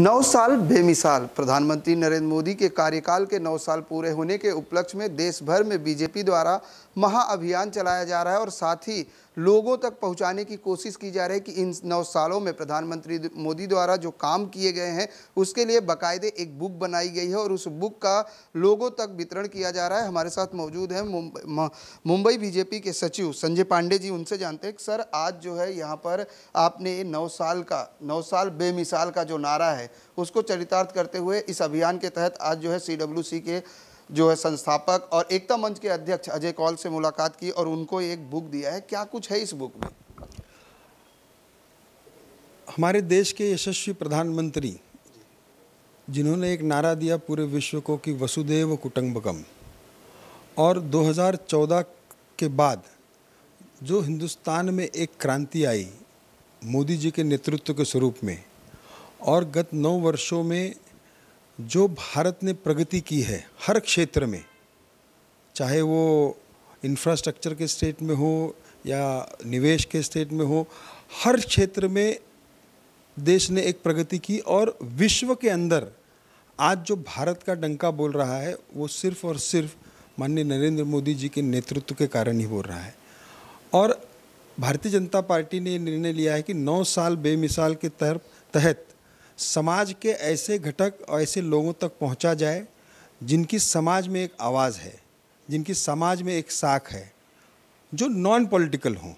नौ साल बेमिसाल प्रधानमंत्री नरेंद्र मोदी के कार्यकाल के नौ साल पूरे होने के उपलक्ष्य में देश भर में बीजेपी द्वारा महाअभियान चलाया जा रहा है और साथ ही लोगों तक पहुंचाने की कोशिश की जा रही है कि इन नौ सालों में प्रधानमंत्री मोदी द्वारा जो काम किए गए हैं उसके लिए बाकायदे एक बुक बनाई गई है और उस बुक का लोगों तक वितरण किया जा रहा है हमारे साथ मौजूद हैं मुंबई बीजेपी के सचिव संजय पांडे जी उनसे जानते हैं सर आज जो है यहाँ पर आपने नौ साल का नौ साल बेमिसाल का जो नारा है उसको चरितार्थ करते हुए इस अभियान के तहत आज जो है सी के जो है संस्थापक और एकता मंच के अध्यक्ष अजय कौल से मुलाकात की और उनको एक बुक दिया है क्या कुछ है इस बुक में हमारे देश के यशस्वी प्रधानमंत्री जिन्होंने एक नारा दिया पूरे विश्व को कि वसुदेव कुटुंबकम और 2014 के बाद जो हिंदुस्तान में एक क्रांति आई मोदी जी के नेतृत्व के स्वरूप में और गत नौ वर्षों में जो भारत ने प्रगति की है हर क्षेत्र में चाहे वो इंफ्रास्ट्रक्चर के स्टेट में हो या निवेश के स्टेट में हो हर क्षेत्र में देश ने एक प्रगति की और विश्व के अंदर आज जो भारत का डंका बोल रहा है वो सिर्फ और सिर्फ माननीय नरेंद्र मोदी जी के नेतृत्व के कारण ही बोल रहा है और भारतीय जनता पार्टी ने निर्णय लिया है कि नौ साल बेमिसाल के तहत समाज के ऐसे घटक और ऐसे लोगों तक पहुंचा जाए जिनकी समाज में एक आवाज़ है जिनकी समाज में एक साख है जो नॉन पॉलिटिकल हों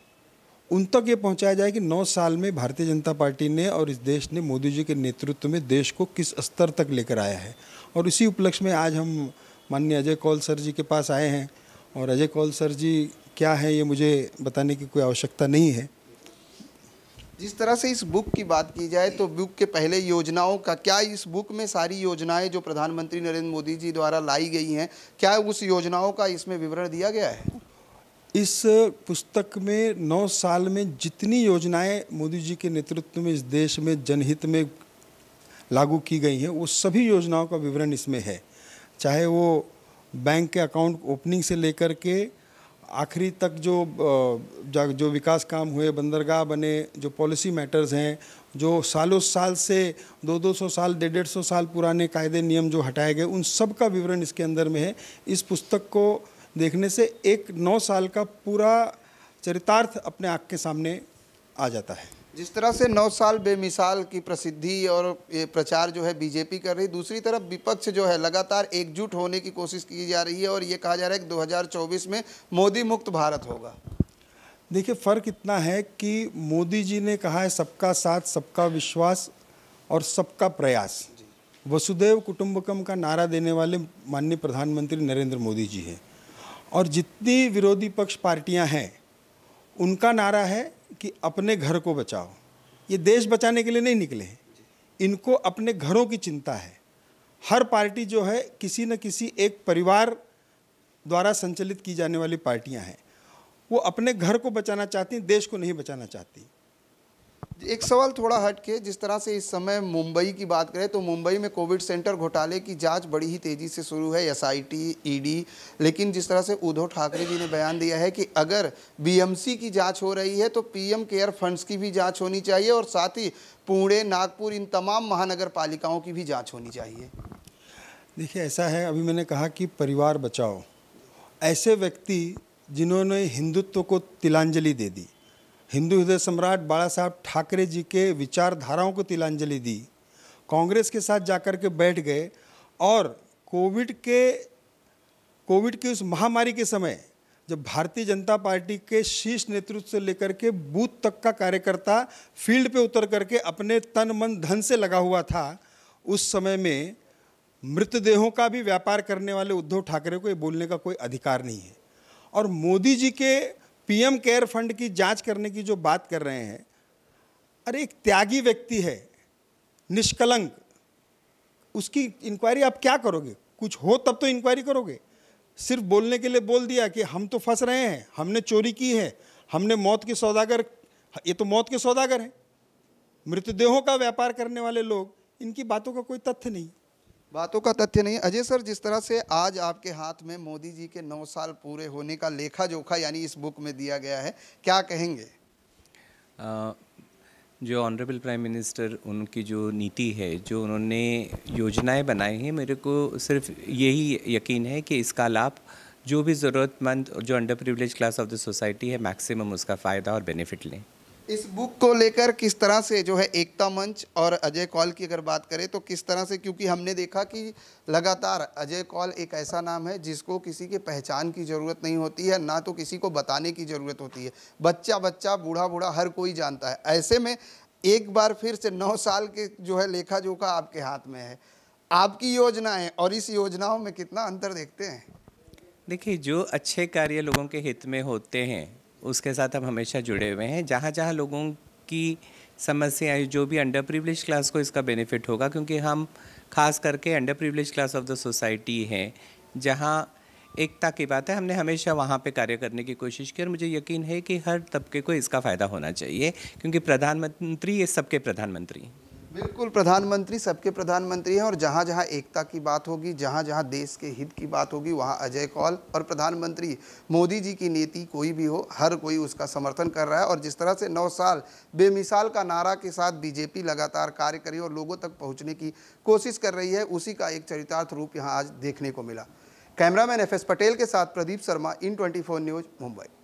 उन तक ये पहुंचाया जाए कि 9 साल में भारतीय जनता पार्टी ने और इस देश ने मोदी जी के नेतृत्व में देश को किस स्तर तक लेकर आया है और इसी उपलक्ष्य में आज हम माननीय अजय कौल सर जी के पास आए हैं और अजय कौल सर जी क्या है ये मुझे बताने की कोई आवश्यकता नहीं है जिस तरह से इस बुक की बात की जाए तो बुक के पहले योजनाओं का क्या इस बुक में सारी योजनाएं जो प्रधानमंत्री नरेंद्र मोदी जी द्वारा लाई गई हैं क्या उस योजनाओं का इसमें विवरण दिया गया है इस पुस्तक में नौ साल में जितनी योजनाएं मोदी जी के नेतृत्व में इस देश में जनहित में लागू की गई हैं वो सभी योजनाओं का विवरण इसमें है चाहे वो बैंक के अकाउंट ओपनिंग से लेकर के आखिरी तक जो जो विकास काम हुए बंदरगाह बने जो पॉलिसी मैटर्स हैं जो सालों साल से दो दो सौ साल डेढ़ डेढ़ सौ साल पुराने कायदे नियम जो हटाए गए उन सब का विवरण इसके अंदर में है इस पुस्तक को देखने से एक नौ साल का पूरा चरितार्थ अपने आँख के सामने आ जाता है जिस तरह से नौ साल बेमिसाल की प्रसिद्धि और ये प्रचार जो है बीजेपी कर रही दूसरी तरफ विपक्ष जो है लगातार एकजुट होने की कोशिश की जा रही है और ये कहा जा रहा है कि 2024 में मोदी मुक्त भारत होगा देखिए फ़र्क इतना है कि मोदी जी ने कहा है सबका साथ सबका विश्वास और सबका प्रयास वसुदेव कुटुम्बकम का नारा देने वाले माननीय प्रधानमंत्री नरेंद्र मोदी जी हैं और जितनी विरोधी पक्ष पार्टियाँ हैं उनका नारा है कि अपने घर को बचाओ ये देश बचाने के लिए नहीं निकले हैं इनको अपने घरों की चिंता है हर पार्टी जो है किसी न किसी एक परिवार द्वारा संचालित की जाने वाली पार्टियां हैं वो अपने घर को बचाना चाहती हैं देश को नहीं बचाना चाहती एक सवाल थोड़ा हट के जिस तरह से इस समय मुंबई की बात करें तो मुंबई में कोविड सेंटर घोटाले की जांच बड़ी ही तेज़ी से शुरू है एसआईटी ईडी e लेकिन जिस तरह से उद्धव ठाकरे जी ने बयान दिया है कि अगर बीएमसी की जांच हो रही है तो पीएम केयर फंड्स की भी जांच होनी चाहिए और साथ ही पुणे नागपुर इन तमाम महानगर पालिकाओं की भी जाँच होनी चाहिए देखिए ऐसा है अभी मैंने कहा कि परिवार बचाओ ऐसे व्यक्ति जिन्होंने हिंदुत्व को तिलांजलि दे दी हिंदू हृदय सम्राट बाला साहब ठाकरे जी के विचारधाराओं को तिलांजलि दी कांग्रेस के साथ जाकर के बैठ गए और कोविड के कोविड की उस महामारी के समय जब भारतीय जनता पार्टी के शीर्ष नेतृत्व से लेकर के बूथ तक का कार्यकर्ता फील्ड पे उतर करके अपने तन मन धन से लगा हुआ था उस समय में मृतदेहों का भी व्यापार करने वाले उद्धव ठाकरे को ये बोलने का कोई अधिकार नहीं है और मोदी जी के पीएम केयर फंड की जांच करने की जो बात कर रहे हैं अरे एक त्यागी व्यक्ति है निष्कलंक उसकी इंक्वायरी आप क्या करोगे कुछ हो तब तो इंक्वायरी करोगे सिर्फ बोलने के लिए बोल दिया कि हम तो फंस रहे हैं हमने चोरी की है हमने मौत के सौदागर ये तो मौत के सौदागर हैं मृतदेहों का व्यापार करने वाले लोग इनकी बातों का कोई तथ्य नहीं बातों का तथ्य नहीं अजय सर जिस तरह से आज आपके हाथ में मोदी जी के नौ साल पूरे होने का लेखा जोखा यानी इस बुक में दिया गया है क्या कहेंगे आ, जो ऑनरेबल प्राइम मिनिस्टर उनकी जो नीति है जो उन्होंने योजनाएं बनाई हैं मेरे को सिर्फ यही यकीन है कि इसका लाभ जो भी ज़रूरतमंद जो under privilege class of the society है मैक्सिमम उसका फ़ायदा और बेनिफिट लें इस बुक को लेकर किस तरह से जो है एकता मंच और अजय कॉल की अगर बात करें तो किस तरह से क्योंकि हमने देखा कि लगातार अजय कॉल एक ऐसा नाम है जिसको किसी के पहचान की ज़रूरत नहीं होती है ना तो किसी को बताने की ज़रूरत होती है बच्चा बच्चा बूढ़ा बूढ़ा हर कोई जानता है ऐसे में एक बार फिर से नौ साल के जो है लेखा जोखा आपके हाथ में है आपकी योजनाएं और इस योजनाओं में कितना अंतर देखते हैं देखिए जो अच्छे कार्य लोगों के हित में होते हैं उसके साथ हम हमेशा जुड़े हुए हैं जहाँ जहाँ लोगों की समस्याएं जो भी अंडर प्रिवलेज क्लास को इसका बेनिफिट होगा क्योंकि हम खास करके under privilege class of the society हैं जहाँ एकता की बात है हमने हमेशा वहाँ पे कार्य करने की कोशिश की और मुझे यकीन है कि हर तबके को इसका फ़ायदा होना चाहिए क्योंकि प्रधानमंत्री ये सबके प्रधानमंत्री हैं बिल्कुल प्रधानमंत्री सबके प्रधानमंत्री हैं और जहाँ जहाँ एकता की बात होगी जहाँ जहाँ देश के हित की बात होगी वहाँ अजय कौल और प्रधानमंत्री मोदी जी की नीति कोई भी हो हर कोई उसका समर्थन कर रहा है और जिस तरह से नौ साल बेमिसाल का नारा के साथ बीजेपी लगातार कार्य करी और लोगों तक पहुँचने की कोशिश कर रही है उसी का एक चरितार्थ रूप यहाँ आज देखने को मिला कैमरामैन एफ पटेल के साथ Pradeep Sharma in twenty news Mumbai